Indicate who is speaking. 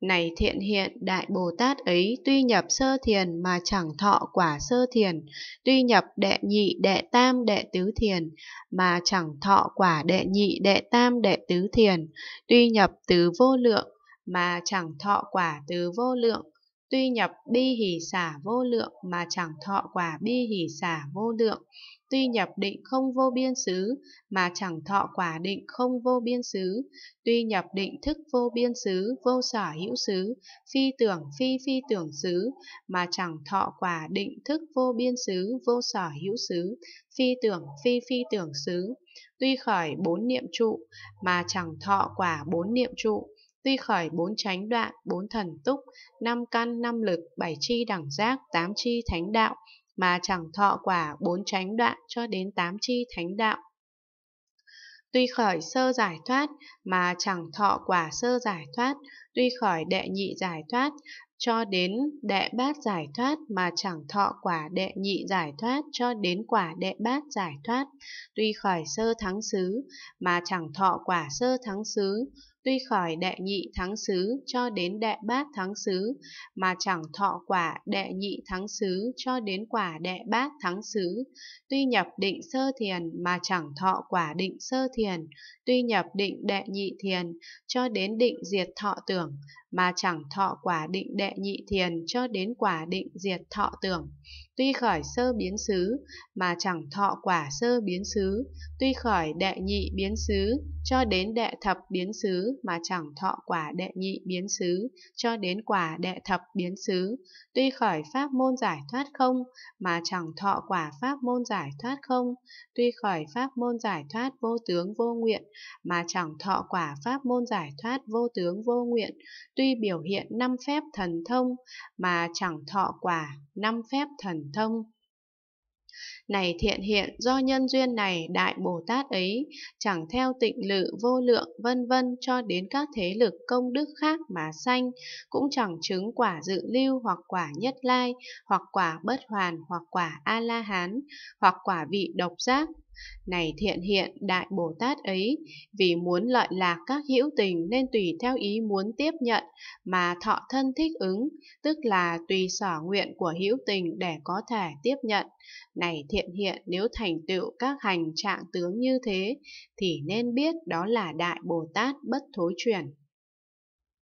Speaker 1: Này thiện hiện đại Bồ Tát ấy tuy nhập sơ thiền mà chẳng thọ quả sơ thiền, tuy nhập đệ nhị đệ tam đệ tứ thiền mà chẳng thọ quả đệ nhị đệ tam đệ tứ thiền, tuy nhập tứ vô lượng mà chẳng thọ quả tứ vô lượng Tuy nhập bi hỷ xả vô lượng mà chẳng thọ quả bi hỷ xả vô lượng. Tuy nhập định không vô biên xứ mà chẳng thọ quả định không vô biên xứ. Tuy nhập định thức vô biên xứ, vô sở hữu xứ, phi tưởng phi phi tưởng xứ mà chẳng thọ quả định thức vô biên xứ, vô sở hữu xứ, phi tưởng phi phi tưởng xứ. Tuy khởi bốn niệm trụ mà chẳng thọ quả bốn niệm trụ tuy khỏi bốn chánh đoạn, bốn thần túc, năm căn, năm lực, bảy chi đẳng giác, tám chi thánh đạo, mà chẳng thọ quả bốn chánh đoạn cho đến tám chi thánh đạo. Tuy khỏi sơ giải thoát mà chẳng thọ quả sơ giải thoát, tuy khỏi đệ nhị giải thoát cho đến đệ bát giải thoát mà chẳng thọ quả đệ nhị giải thoát cho đến quả đệ bát giải thoát, tuy khỏi sơ thắng xứ mà chẳng thọ quả sơ thắng xứ, tuy khỏi đệ nhị thắng xứ cho đến đệ bát thắng xứ mà chẳng thọ quả đệ nhị thắng xứ cho đến quả đệ bát thắng xứ tuy nhập định sơ thiền mà chẳng thọ quả định sơ thiền tuy nhập định đệ nhị thiền cho đến định diệt thọ tưởng mà chẳng thọ quả định đệ nhị thiền cho đến quả định diệt thọ tưởng tuy khỏi sơ biến xứ mà chẳng thọ quả sơ biến xứ, tuy khỏi đệ nhị biến xứ cho đến đệ thập biến xứ mà chẳng thọ quả đệ nhị biến xứ cho đến quả đệ thập biến xứ, tuy khỏi pháp môn giải thoát không mà chẳng thọ quả pháp môn giải thoát không, tuy khỏi pháp môn giải thoát vô tướng vô nguyện mà chẳng thọ quả pháp môn giải thoát vô tướng vô nguyện, tuy biểu hiện năm phép thần thông mà chẳng thọ quả năm phép thần thông. Này thiện hiện do nhân duyên này Đại Bồ Tát ấy chẳng theo tịnh lự vô lượng vân vân cho đến các thế lực công đức khác mà sanh, cũng chẳng chứng quả dự lưu hoặc quả nhất lai, hoặc quả bất hoàn, hoặc quả A-la-hán, hoặc quả vị độc giác, này thiện hiện đại Bồ Tát ấy, vì muốn lợi lạc các hữu tình nên tùy theo ý muốn tiếp nhận mà thọ thân thích ứng, tức là tùy sở nguyện của hữu tình để có thể tiếp nhận. Này thiện hiện nếu thành tựu các hành trạng tướng như thế thì nên biết đó là đại Bồ Tát bất thối chuyển.